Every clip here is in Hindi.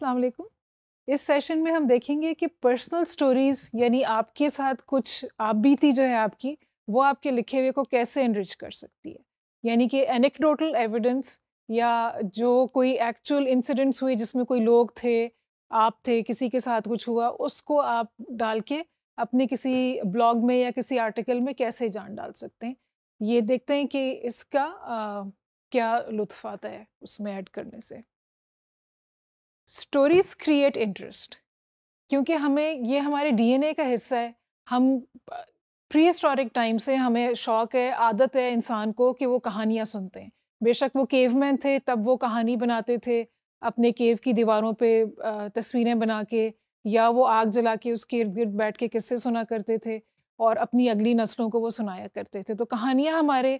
अस्सलाम वालेकुम इस सेशन में हम देखेंगे कि पर्सनल स्टोरीज़ यानी आपके साथ कुछ आप बीती जो है आपकी वो आपके लिखे हुए को कैसे एनरिच कर सकती है यानी कि एनेक्डोटल एविडेंस या जो कोई एक्चुअल इंसिडेंट्स हुए जिसमें कोई लोग थे आप थे किसी के साथ कुछ हुआ उसको आप डाल के अपने किसी ब्लॉग में या किसी आर्टिकल में कैसे जान डाल सकते हैं ये देखते हैं कि इसका आ, क्या लुत्फ आता है उसमें ऐड करने से स्टोरीज क्रिएट इंटरेस्ट क्योंकि हमें ये हमारे डीएनए का हिस्सा है हम प्री हिस्टोरिक टाइम से हमें शौक़ है आदत है इंसान को कि वो कहानियाँ सुनते हैं बेशक वो केवमैन थे तब वो कहानी बनाते थे अपने केव की दीवारों पे तस्वीरें बना के या वो आग जला के उसके इर्द गिर्द बैठ के किस्से सुना करते थे और अपनी अगली नस्लों को वो सुनाया करते थे तो कहानियाँ हमारे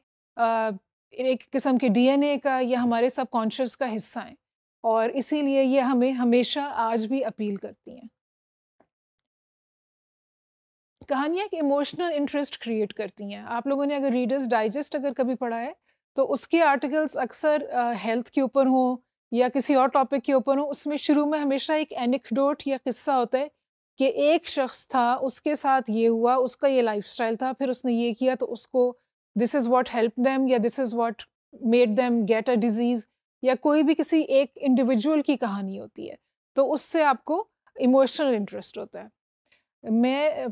एक किस्म के डीएनए का या हमारे सबकॉन्शियस का हिस्सा हैं और इसीलिए ये हमें हमेशा आज भी अपील करती हैं कहानियाँ एक इमोशनल इंटरेस्ट क्रिएट करती हैं आप लोगों ने अगर रीडर्स डाइजेस्ट अगर कभी पढ़ा है तो उसके आर्टिकल्स अक्सर हेल्थ के ऊपर हो या किसी और टॉपिक के ऊपर हो उसमें शुरू में हमेशा एक एनिकडोट या किस्सा होता है कि एक शख्स था उसके साथ ये हुआ उसका ये लाइफस्टाइल था फिर उसने ये किया तो उसको this is what help them या this is what made them get a disease या कोई भी किसी एक इंडिविजुअल की कहानी होती है तो उससे आपको इमोशनल इंटरेस्ट होता है मैं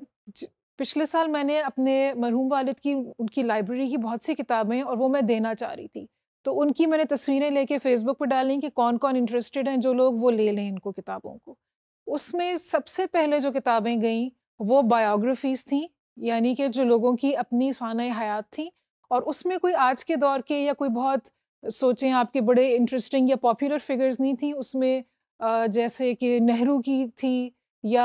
पिछले साल मैंने अपने मरहूम वालिद की उनकी लाइब्रेरी की बहुत सी किताबें और वो मैं देना चाह रही थी तो उनकी मैंने तस्वीरें लेके फेसबुक पर डाली कि कौन कौन इंटरेस्टेड हैं जो लोग वो ले लें इनको किताबों को उसमें सबसे पहले जो किताबें गईं वो बायोग्राफीज़ थी यानी कि जो लोगों की अपनी स्वान हयात थी और उसमें कोई आज के दौर के या कोई बहुत सोचें आपके बड़े इंटरेस्टिंग या पॉपुलर फिगर्स नहीं थी उसमें जैसे कि नेहरू की थी या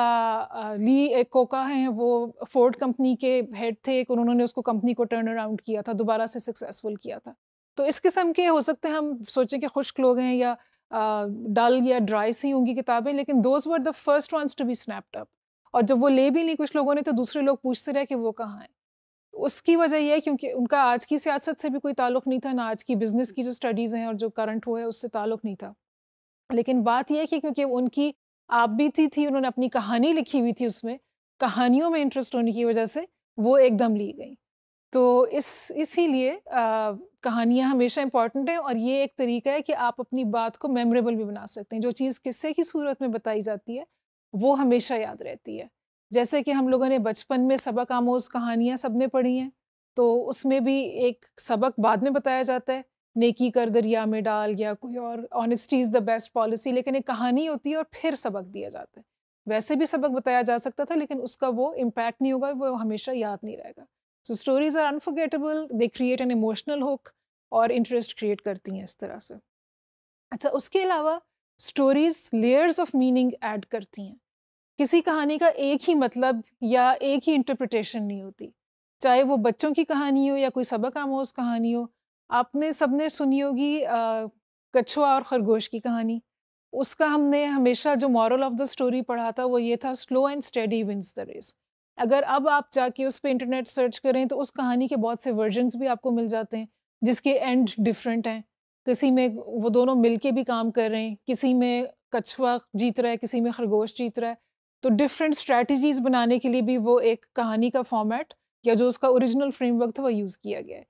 ली एक कोका हैं वो फोर्ड कंपनी के हेड थे एक उन्होंने उसको कंपनी को टर्न अराउंड किया था दोबारा से सक्सेसफुल किया था तो इस किस्म के हो सकते हैं हम सोचें कि खुश्क लोग हैं या डल या ड्राई सी होंगी किताबें लेकिन those were the first ones to be snapped up और जब वो ले भी ली कुछ लोगों ने तो दूसरे लोग पूछते रहे कि वो कहाँ हैं उसकी वजह यह है क्योंकि उनका आज की सियासत से भी कोई ताल्लुक नहीं था ना आज की बिजनेस की जो स्टडीज़ हैं और जो करंट हुए उससे ताल्लुक नहीं था लेकिन बात यह है कि क्योंकि उनकी आप बीती थी उन्होंने अपनी कहानी लिखी हुई थी उसमें कहानियों में इंटरेस्ट होने की वजह से वो एकदम ली गई तो इस इसीलिए कहानियाँ हमेशा इंपॉर्टेंट हैं और ये एक तरीका है कि आप अपनी बात को मेमोरेबल भी बना सकते हैं जो चीज़ किस्से की सूरत में बताई जाती है वो हमेशा याद रहती है जैसे कि हम लोगों ने बचपन में सबक आमोज कहानियाँ सब ने पढ़ी हैं तो उसमें भी एक सबक बाद में बताया जाता है नेकी कर दरिया में डाल या कोई और honesty is the best policy लेकिन एक कहानी होती है और फिर सबक दिया जाता है वैसे भी सबक बताया जा सकता था लेकिन उसका वो इम्पैक्ट नहीं होगा वो हमेशा याद नहीं रहेगा so stories are unforgettable they create an emotional hook और इंटरेस्ट क्रिएट करती हैं इस तरह से अच्छा उसके अलावा stories layers of meaning add करती हैं किसी कहानी का एक ही मतलब या एक ही इंटरप्रिटेशन नहीं होती चाहे वो बच्चों की कहानी हो या कोई सबक आमोज कहानी हो आपने सबने सुनी होगी कछुआ और खरगोश की कहानी उसका हमने हमेशा जो मॉरल ऑफ द स्टोरी पढ़ा था वो ये था slow and steady wins the race अगर अब आप जाके उस पर इंटरनेट सर्च करें तो उस कहानी के बहुत से वर्जन्स भी आपको मिल जाते हैं जिसके एंड डिफरेंट हैं किसी में वो दोनों मिलके भी काम कर रहे हैं किसी में कछुआ जीत रहा है किसी में खरगोश जीत रहा है तो डिफरेंट स्ट्रैटेजीज बनाने के लिए भी वो एक कहानी का फॉर्मेट या जो उसका ओरिजिनल फ्रेमवर्क था वो यूज़ किया गया है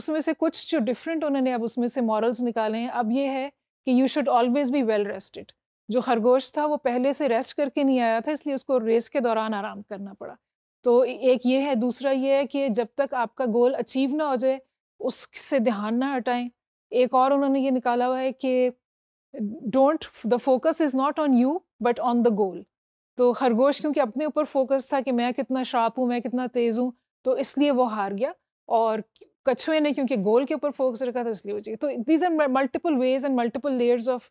उसमें से कुछ जो डिफरेंट उन्होंने अब उसमें से मॉरल्स निकाले हैं अब ये है कि you should always be well rested जो खरगोश था वो पहले से रेस्ट करके नहीं आया था इसलिए उसको रेस के दौरान आराम करना पड़ा तो एक ये है दूसरा ये है कि जब तक आपका गोल अचीव ना हो जाए उससे ध्यान ना हटाएं एक और उन्होंने ये निकाला हुआ है कि don't the focus is not on you but on the goal तो खरगोश क्योंकि अपने ऊपर फोकस था कि मैं कितना शार्प हूँ मैं कितना तेज़ हूँ तो इसलिए वो हार गया और कछुए ने क्योंकि गोल के ऊपर फोकस रखा था इसलिए वो चाहिए तो these are multiple ways and multiple layers of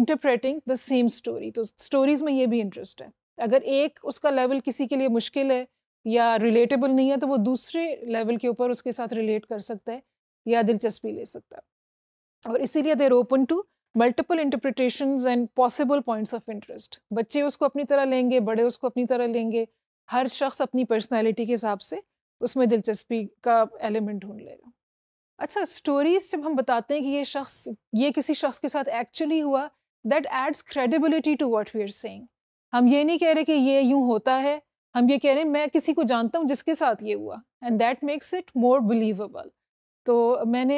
interpreting the same story तो स्टोरीज में ये भी इंटरेस्ट है अगर एक उसका लेवल किसी के लिए मुश्किल है या रिलेटेबल नहीं है तो वो दूसरे लेवल के ऊपर उसके साथ रिलेट कर सकता है या दिलचस्पी ले सकता है और इसीलिए they're open to multiple interpretation and possible points of interest बच्चे उसको अपनी तरह लेंगे बड़े उसको अपनी तरह लेंगे हर शख्स अपनी पर्सनैलिटी के हिसाब से उसमें दिलचस्पी का एलिमेंट ढूंढ लेगा अच्छा स्टोरीज जब हम बताते हैं कि ये शख्स ये किसी शख्स के साथ एक्चुअली हुआ that adds credibility to what we are saying हम ये नहीं कह रहे कि ये यूं होता है हम ये कह रहे हैं मैं किसी को जानता हूँ जिसके साथ ये हुआ and that makes it more believable तो मैंने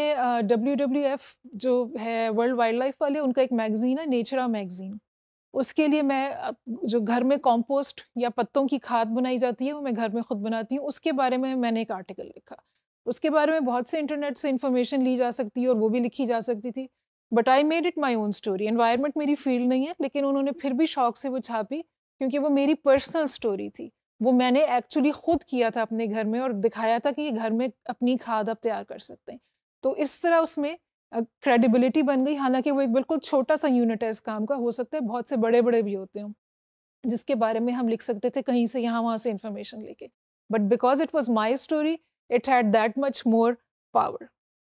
डब्ल्यू डब्ल्यू एफ जो है वर्ल्ड वाइल्ड लाइफ वाले उनका एक मैगज़ीन है नेचरा मैगज़ीन उसके लिए मैं जो घर में कॉम्पोस्ट या पत्तों की खाद बनाई जाती है वो मैं घर में ख़ुद बनाती हूँ उसके बारे में मैंने एक आर्टिकल लिखा उसके बारे में बहुत से इंटरनेट से इन्फॉर्मेशन ली जा सकती है और वो भी लिखी जा सकती थी but I made it my own story environment मेरी फील्ड नहीं है लेकिन उन्होंने फिर भी शौक से वो छापी क्योंकि वो मेरी पर्सनल स्टोरी थी वो मैंने एक्चुअली खुद किया था अपने घर में और दिखाया था कि ये घर में अपनी खाद आप तैयार कर सकते हैं तो इस तरह उसमें क्रेडिबिलिटी बन गई हालांकि वो एक बिल्कुल छोटा सा यूनिट है इस काम का हो सकता है बहुत से बड़े बड़े भी होते हों जिसके बारे में हम लिख सकते थे कहीं से यहाँ वहाँ से इंफॉर्मेशन लेके but because it was my story it had that much more power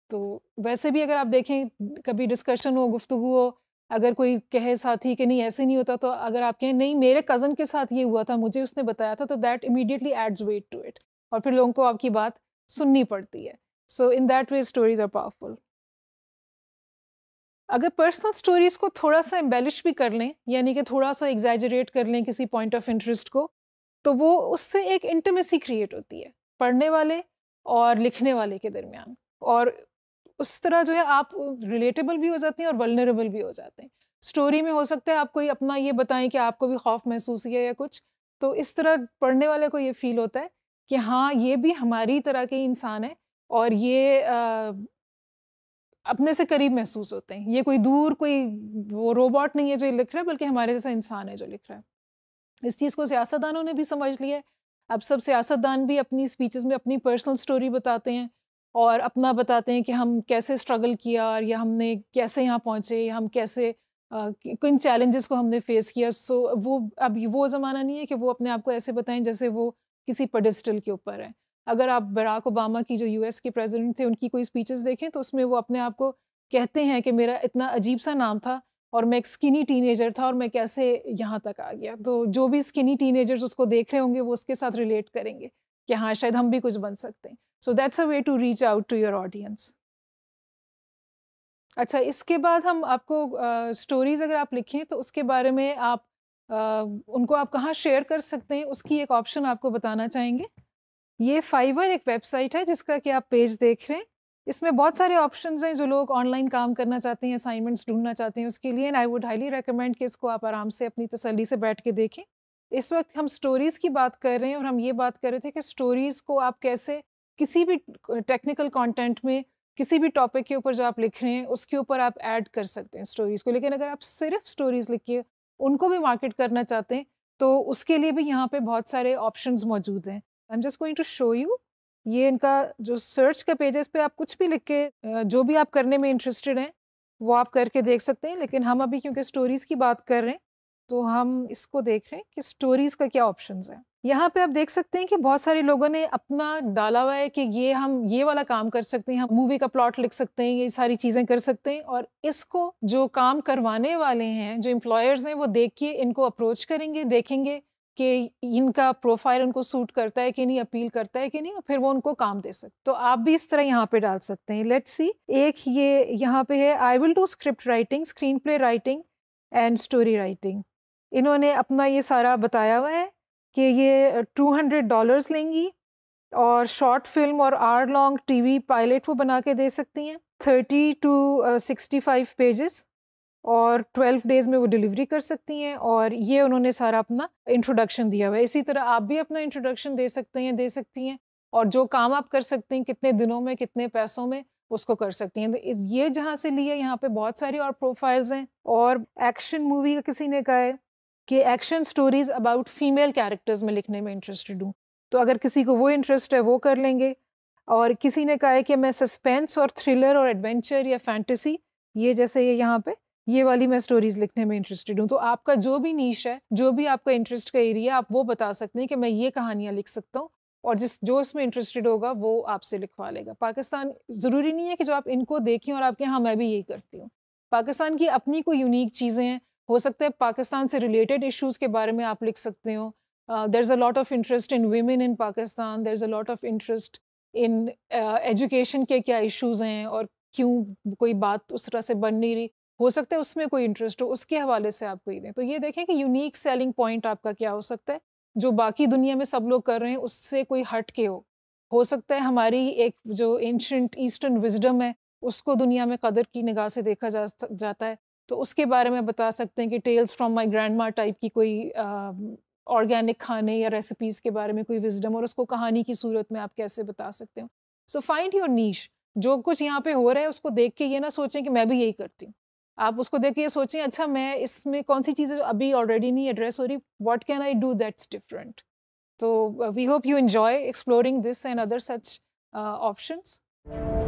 तो वैसे भी अगर आप देखें कभी डिस्कशन हो गुफ्तु हो अगर कोई कहे साथी कि नहीं ऐसे नहीं होता तो अगर आप कहें नहीं मेरे कज़न के साथ ये हुआ था मुझे उसने बताया था तो that immediately adds weight to it और फिर लोगों को आपकी बात सुननी पड़ती है so in that way stories are powerful अगर पर्सनल स्टोरीज़ को थोड़ा सा एम्बेलिश भी कर लें यानी कि थोड़ा सा एग्जैजरेट कर लें किसी पॉइंट ऑफ इंटरेस्ट को तो वो उससे एक इंटमेसी क्रिएट होती है पढ़ने वाले और लिखने वाले के दरमियान और उस तरह जो है आप रिलेटेबल भी हो जाते हैं और वलनरेबल भी हो जाते हैं स्टोरी में हो सकता है आप कोई अपना ये बताएं कि आपको भी खौफ महसूस किया या कुछ तो इस तरह पढ़ने वाले को ये फील होता है कि हाँ ये भी हमारी तरह के इंसान है और ये आ, अपने से करीब महसूस होते हैं ये कोई दूर कोई वो रोबोट नहीं है जो लिख रहा है बल्कि हमारे जैसा इंसान है जो लिख रहा है इस चीज़ को सियासतदानों ने भी समझ लिया है अब सब सियासतदान भी अपनी स्पीचेस में अपनी पर्सनल स्टोरी बताते हैं और अपना बताते हैं कि हम कैसे स्ट्रगल किया या हमने कैसे यहाँ पहुँचे या हम कैसे किन चैलेंजेस को हमने फेस किया सो so, वो अब वो ज़माना नहीं है कि वो अपने आप को ऐसे बताएं जैसे वो किसी पडेस्टल के ऊपर है अगर आप बराक ओबामा की जो यूएस के प्रेसिडेंट थे उनकी कोई स्पीचेस देखें तो उसमें वो अपने आप को कहते हैं कि मेरा इतना अजीब सा नाम था और मैं एक स्किनी टीनेजर था और मैं कैसे यहाँ तक आ गया तो जो भी स्किनी टीनेजर्स उसको देख रहे होंगे वो उसके साथ रिलेट करेंगे कि हाँ शायद हम भी कुछ बन सकते हैं so that's a way to reach out to your audience अच्छा इसके बाद हम आपको स्टोरीज uh, अगर आप लिखें तो उसके बारे में आप uh, उनको आप कहाँ शेयर कर सकते हैं उसकी एक ऑप्शन आपको बताना चाहेंगे ये फाइवर एक वेबसाइट है जिसका कि आप पेज देख रहे हैं इसमें बहुत सारे ऑप्शंस हैं जो लोग ऑनलाइन काम करना चाहते हैं असाइनमेंट्स ढूंढना चाहते हैं उसके लिए and I would highly recommend कि इसको आप आराम से अपनी तसली से बैठ के देखें इस वक्त हम स्टोरीज़ की बात कर रहे हैं और हम ये बात कर रहे थे कि स्टोरीज़ को आप कैसे किसी भी टेक्निकल कंटेंट में किसी भी टॉपिक के ऊपर जो आप लिख रहे हैं उसके ऊपर आप ऐड कर सकते हैं स्टोरीज़ को लेकिन अगर आप सिर्फ स्टोरीज़ लिखिए उनको भी मार्केट करना चाहते हैं तो उसके लिए भी यहाँ पे बहुत सारे ऑप्शंस मौजूद हैं I am just going to show you ये इनका जो सर्च का पेजेस पे आप कुछ भी लिख के जो भी आप करने में इंटरेस्टेड हैं वो आप करके देख सकते हैं लेकिन हम अभी क्योंकि स्टोरीज़ की बात कर रहे हैं तो हम इसको देख रहे हैं कि स्टोरीज़ का क्या ऑप्शन है यहाँ पे आप देख सकते हैं कि बहुत सारे लोगों ने अपना डाला हुआ है कि ये हम ये वाला काम कर सकते हैं हम मूवी का प्लॉट लिख सकते हैं ये सारी चीज़ें कर सकते हैं और इसको जो काम करवाने वाले हैं जो एम्प्लॉयर्स हैं वो देख के इनको अप्रोच करेंगे देखेंगे कि इनका प्रोफाइल उनको सूट करता है कि नहीं अपील करता है कि नहीं और फिर वो उनको काम दे सकते तो आप भी इस तरह यहाँ पे डाल सकते हैं लेट्स सी एक ये यहाँ पे है I will do script writing screen play writing and story writing इन्होंने अपना ये सारा बताया हुआ है कि ये टू हंड्रेड डॉलर्स लेंगी और शॉर्ट फिल्म और आर लॉन्ग टीवी पायलट वो बना के दे सकती हैं thirty to sixty five pages और ट्वेल्व डेज़ में वो डिलीवरी कर सकती हैं और ये उन्होंने सारा अपना इंट्रोडक्शन दिया हुआ है इसी तरह आप भी अपना इंट्रोडक्शन दे सकते हैं दे सकती हैं और जो काम आप कर सकते हैं कितने दिनों में कितने पैसों में उसको कर सकती हैं तो ये जहाँ से लिए यहाँ पे बहुत सारी और प्रोफाइल्स हैं और एक्शन मूवी किसी ने कहा है कि action stories about female characters में लिखने में इंटरेस्टेड हूँ तो अगर किसी को वो इंटरेस्ट है वो कर लेंगे और किसी ने कहा है कि मैं सस्पेंस और थ्रिलर और एडवेंचर या फैंटेसी ये जैसे ये यहाँ पे ये वाली मैं स्टोरीज लिखने में इंटरेस्टेड हूँ तो आपका जो भी नीच है जो भी आपका इंटरेस्ट का एरिया आप वो बता सकते हैं कि मैं ये कहानियाँ लिख सकता हूँ और जिस जो इसमें इंटरेस्टेड होगा वो आपसे लिखवा लेगा पाकिस्तान ज़रूरी नहीं है कि जो आप इनको देखें और आपके हाँ मैं भी यही करती हूँ पाकिस्तान की अपनी कोई यूनिक चीज़ें हैं हो सकता है पाकिस्तान से रिलेटेड इश्यूज़ के बारे में आप लिख सकते हो there is a lot of interest in women in Pakistan there is a lot of interest in education के क्या इश्यूज़ हैं और क्यों कोई बात उस तरह से बन नहीं रही हो सकता है उसमें कोई इंटरेस्ट हो उसके हवाले से आप कोई दें तो ये देखें कि यूनिक सेलिंग पॉइंट आपका क्या हो सकता है जो बाकी दुनिया में सब लोग कर रहे हैं उससे कोई हट के हो हो सकता है हमारी एक जो एंशंट ईस्टर्न विजडम है उसको दुनिया में कदर की निगाह से देखा जा जाता है तो उसके बारे में बता सकते हैं कि tales from my grandma type की कोई ऑर्गेनिक खाने या रेसिपीज़ के बारे में कोई विजडम और उसको कहानी की सूरत में आप कैसे बता सकते हो सो फाइंड योर नीश जो कुछ यहाँ पे हो रहा है उसको देख के ये ना सोचें कि मैं भी यही करती हूँ आप उसको देख के ये सोचें अच्छा मैं इसमें कौन सी चीज़ें अभी ऑलरेडी नहीं एड्रेस हो रही what can I do that's different तो we hope you enjoy exploring this and other such options